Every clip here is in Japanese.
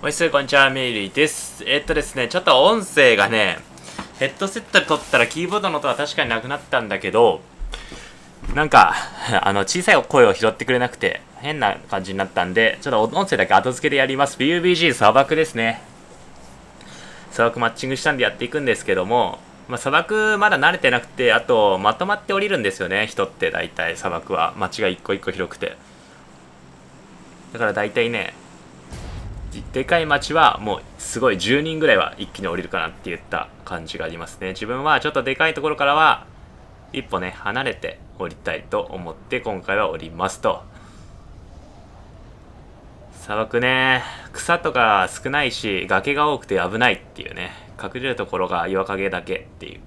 おいしい、こんにちは、ミリーです。えー、っとですね、ちょっと音声がね、ヘッドセットで撮ったらキーボードの音は確かになくなったんだけど、なんか、あの、小さい声を拾ってくれなくて、変な感じになったんで、ちょっと音声だけ後付けでやります。BUBG 砂漠ですね。砂漠マッチングしたんでやっていくんですけども、まあ、砂漠まだ慣れてなくて、あと、まとまって降りるんですよね、人って大体砂漠は。街が一個一個広くて。だから大体ね、でかい町はもうすごい10人ぐらいは一気に降りるかなって言った感じがありますね自分はちょっとでかいところからは一歩ね離れて降りたいと思って今回は降りますと砂漠ね草とか少ないし崖が多くて危ないっていうね隠れるところが岩陰だけっていう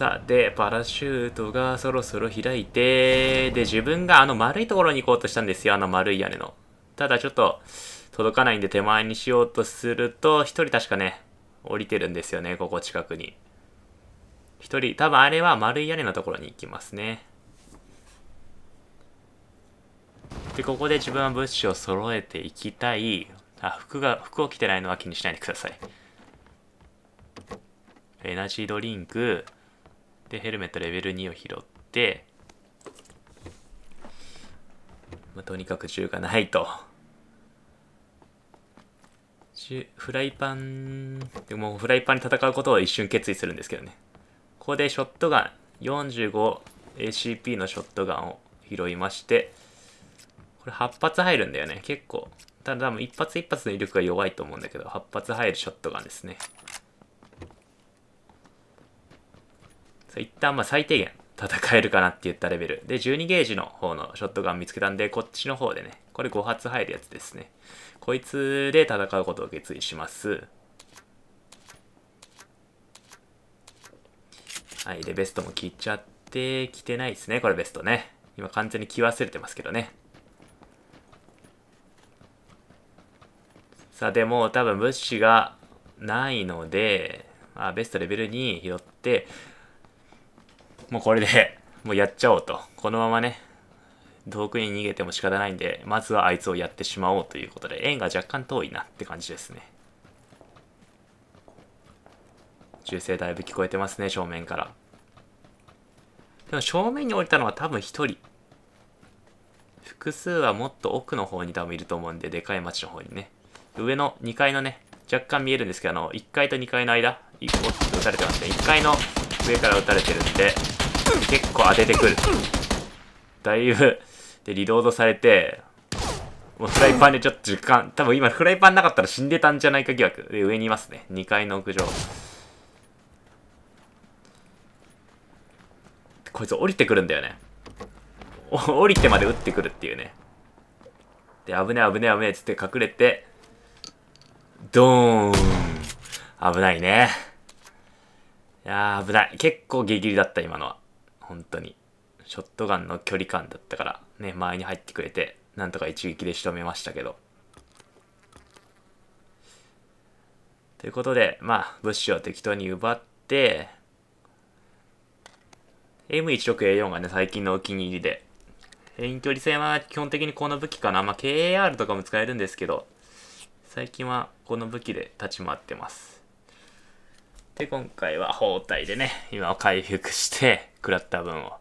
さあ、で、パラシュートがそろそろ開いて、で、自分があの丸いところに行こうとしたんですよ、あの丸い屋根の。ただちょっと、届かないんで手前にしようとすると、一人確かね、降りてるんですよね、ここ近くに。一人、多分あれは丸い屋根のところに行きますね。で、ここで自分は物資を揃えていきたい。あ、服が、服を着てないのは気にしないでください。エナジードリンク、でヘルメットレベル2を拾って、まあ、とにかく銃がないとフライパンでもフライパンに戦うことを一瞬決意するんですけどねここでショットガン 45ACP のショットガンを拾いましてこれ8発入るんだよね結構ただ多分一発一発の威力が弱いと思うんだけど8発入るショットガンですね一旦まあ最低限戦えるかなって言ったレベル。で、12ゲージの方のショットガン見つけたんで、こっちの方でね、これ5発入るやつですね。こいつで戦うことを決意します。はい、で、ベストも切っちゃって、着てないですね、これベストね。今完全に着忘れてますけどね。さあ、でも多分物資がないので、まあ、ベストレベル2拾って、もうこれで、もうやっちゃおうと。このままね、遠くに逃げても仕方ないんで、まずはあいつをやってしまおうということで、円が若干遠いなって感じですね。銃声だいぶ聞こえてますね、正面から。でも正面に降りたのは多分1人。複数はもっと奥の方に多分いると思うんで、でかい町の方にね。上の2階のね、若干見えるんですけど、あの、1階と2階の間、撃たれてますね。1階の上から撃たれてるんで、結構当ててくるだいぶでリロードされてもうフライパンでちょっと時間多分今フライパンなかったら死んでたんじゃないか疑惑で上にいますね2階の屋上こいつ降りてくるんだよね降りてまで撃ってくるっていうねで危ね危ね危ねっつって隠れてドーン危ないねいやー危ない結構ギリギリだった今のは本当に。ショットガンの距離感だったから、ね、前に入ってくれて、なんとか一撃で仕留めましたけど。ということで、まあ、物資を適当に奪って、M16A4 がね、最近のお気に入りで、遠距離戦は基本的にこの武器かな。まあ、KAR とかも使えるんですけど、最近はこの武器で立ち回ってます。で、今回は包帯でね、今を回復して、食らった分を。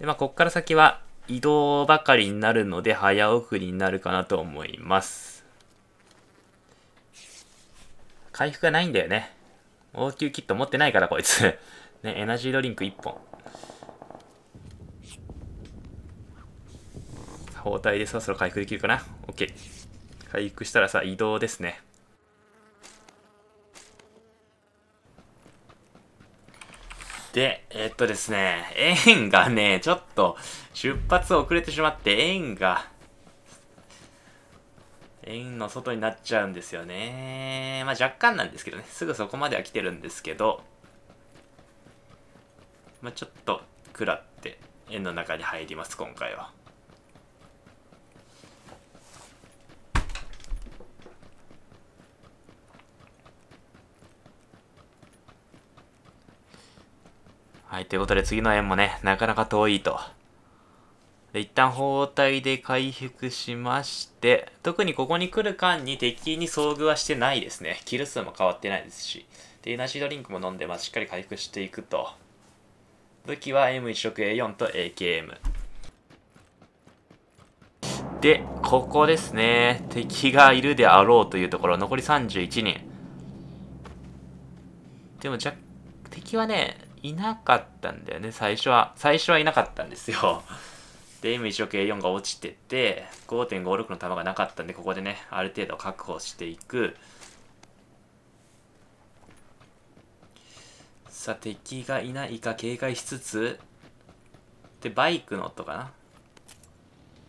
で、まあ、こっから先は移動ばかりになるので、早送りになるかなと思います。回復がないんだよね。応急キット持ってないから、こいつ。ね、エナジードリンク1本。包帯でそろそろ回復できるかな ?OK。回復したらさ、移動ですね。で、えっとですね、円がね、ちょっと出発遅れてしまって、円が、円の外になっちゃうんですよね。まあ若干なんですけどね、すぐそこまでは来てるんですけど、まあちょっと食らって円の中に入ります、今回は。はい、ということで次の円もね、なかなか遠いと。で、一旦包帯で回復しまして、特にここに来る間に敵に遭遇はしてないですね。キル数も変わってないですし。で、エナジードリンクも飲んでまあ、しっかり回復していくと。武器は M16、A4 と AKM。で、ここですね。敵がいるであろうというところ、残り31人。でも、じゃ、敵はね、いなかったんだよね最初は最初はいなかったんですよ で今一応計4が落ちてて5.56の球がなかったんでここでねある程度確保していくさあ敵がいないか警戒しつつでバイクの音かな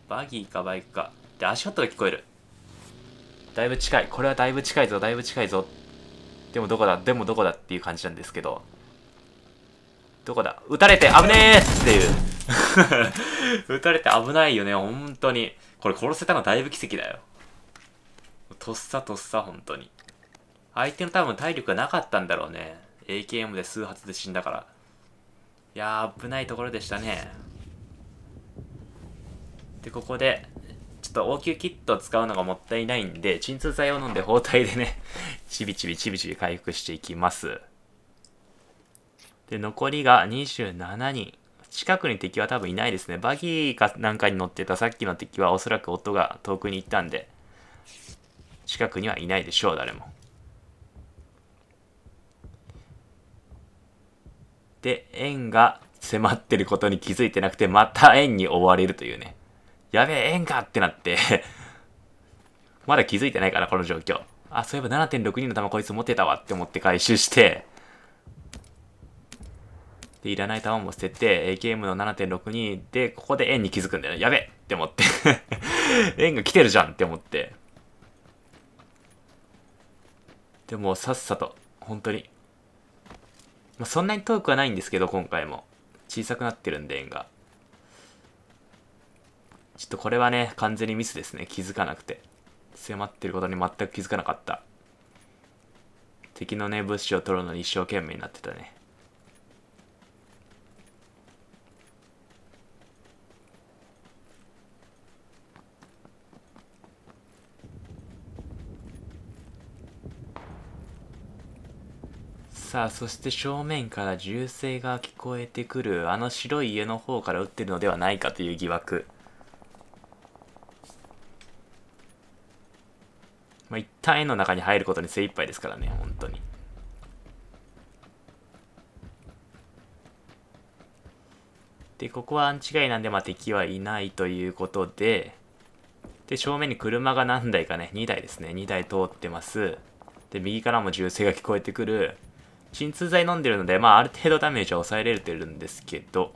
バギーかバイクかで足音が聞こえるだいぶ近いこれはだいぶ近いぞだいぶ近いぞでもどこだでもどこだっていう感じなんですけどどこだ撃たれて危ねえっていう 撃たれて危ないよね、本当に。これ殺せたのだいぶ奇跡だよ。とっさとっさ、本当に。相手の多分体力がなかったんだろうね。AKM で数発で死んだから。いやー、危ないところでしたね。で、ここで、ちょっと応急キットを使うのがもったいないんで、鎮痛剤を飲んで包帯でね、ちびちびちびちび回復していきます。で、残りが27人。近くに敵は多分いないですね。バギーかなんかに乗ってたさっきの敵はおそらく夫が遠くに行ったんで、近くにはいないでしょう、誰も。で、円が迫ってることに気づいてなくて、また円に追われるというね。やべえ、円かってなって まだ気づいてないから、この状況。あ、そういえば7.62の弾こいつ持ってたわって思って回収して、で、いらない球も捨てて、ゲームの7.62で、ここで円に気づくんだよね。やべって思って 円が来てるじゃんって思って。でも、さっさと、本当に。まあ、そんなに遠くはないんですけど、今回も。小さくなってるんで、円が。ちょっとこれはね、完全にミスですね。気づかなくて。迫ってることに全く気づかなかった。敵のね、物資を取るのに一生懸命になってたね。さあ、そして正面から銃声が聞こえてくる、あの白い家の方から撃ってるのではないかという疑惑。まあ、一旦絵の中に入ることに精一杯ですからね、本当に。で、ここは安違いなんで、まあ、敵はいないということで、で、正面に車が何台かね、2台ですね、2台通ってます。で、右からも銃声が聞こえてくる。鎮痛剤飲んでるので、まあ、ある程度ダメージは抑えられてるんですけど、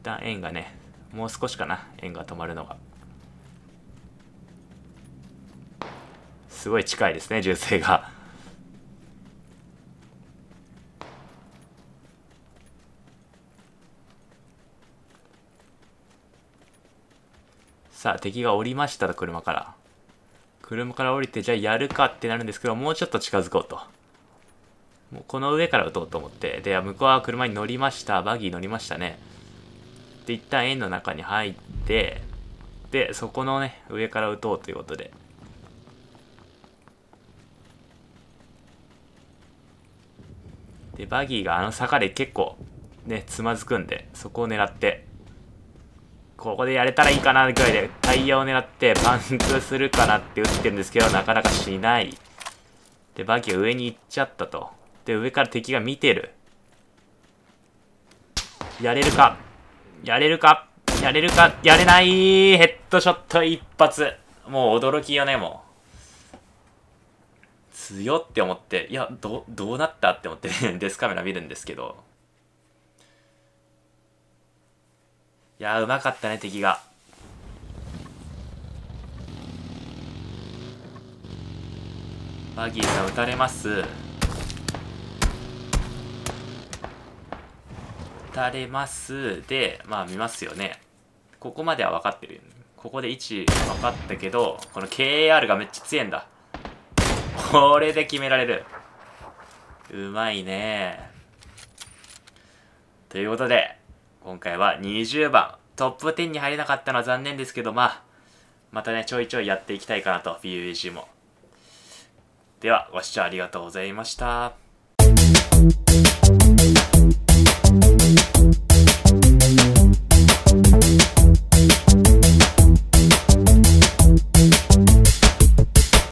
一旦円がね、もう少しかな、円が止まるのが。すごい近いですね、銃声が。さあ、敵が降りましたと、車から。車から降りて、じゃあやるかってなるんですけど、もうちょっと近づこうと。もうこの上から打とうと思って、で、向こうは車に乗りました、バギー乗りましたね。で、一旦円の中に入って、で、そこのね、上から打とうということで。で、バギーがあの坂で結構、ね、つまずくんで、そこを狙って、ここでやれたらいいかなぐらいで、タイヤを狙ってパンクするかなって打ってるんですけど、なかなかしない。で、バキー上に行っちゃったと。で、上から敵が見てる。やれるかやれるかやれるかやれないヘッドショット一発もう驚きよね、もう。強って思って、いや、ど、どうなったって思って、デスカメラ見るんですけど。いうまかったね、敵が。バギーが撃たれます。撃たれます。で、まあ見ますよね。ここまでは分かってる、ここで位置分かったけど、この KAR がめっちゃ強いんだ。これで決められる。うまいね。ということで、今回は20番、トップ10に入れなかったのは残念ですけど、まあ、またね、ちょいちょいやっていきたいかなと、b u b も。では、ご視聴ありがとうございました。